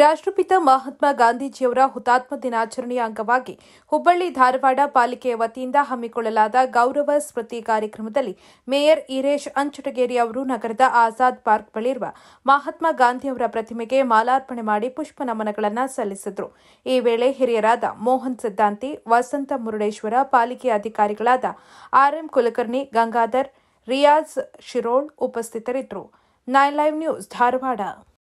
ರಾಷ್ಟ್ರಪಿತ ಮಹಾತ್ಮ ಗಾಂಧೀಜಿಯವರ ಹುತಾತ್ಮ ದಿನಾಚರಣೆಯ ಅಂಗವಾಗಿ ಹುಬ್ಬಳ್ಳಿ ಧಾರವಾಡ ಪಾಲಿಕೆಯ ವತಿಯಿಂದ ಹಮ್ಮಿಕೊಳ್ಳಲಾದ ಗೌರವ ಸ್ಮೃತಿ ಕಾರ್ಯಕ್ರಮದಲ್ಲಿ ಮೇಯರ್ ಈರೇಶ್ ಅಂಚಟಗೇರಿ ಅವರು ನಗರದ ಆಜಾದ್ ಪಾರ್ಕ್ ಬಳಿರುವ ಮಹಾತ್ಮ ಗಾಂಧಿಯವರ ಪ್ರತಿಮೆಗೆ ಮಾಲಾರ್ಪಣೆ ಮಾಡಿ ಪುಷ್ಪ ನಮನಗಳನ್ನು ಸಲ್ಲಿಸಿದರು ಈ ವೇಳೆ ಹಿರಿಯರಾದ ಮೋಹನ್ ಸಿದ್ದಾಂತಿ ವಸಂತ ಮುರುಡೇಶ್ವರ ಪಾಲಿಕೆ ಅಧಿಕಾರಿಗಳಾದ ಆರ್ಎಂ ಕುಲಕರ್ಣಿ ಗಂಗಾಧರ್ ರಿಯಾಜ್ ಶಿರೋಳ್ ಉಪಸ್ಥಿತರಿದ್ದರು ನೈನ್ ಲೈವ್ ನ್ಯೂಸ್ ಧಾರವಾಡ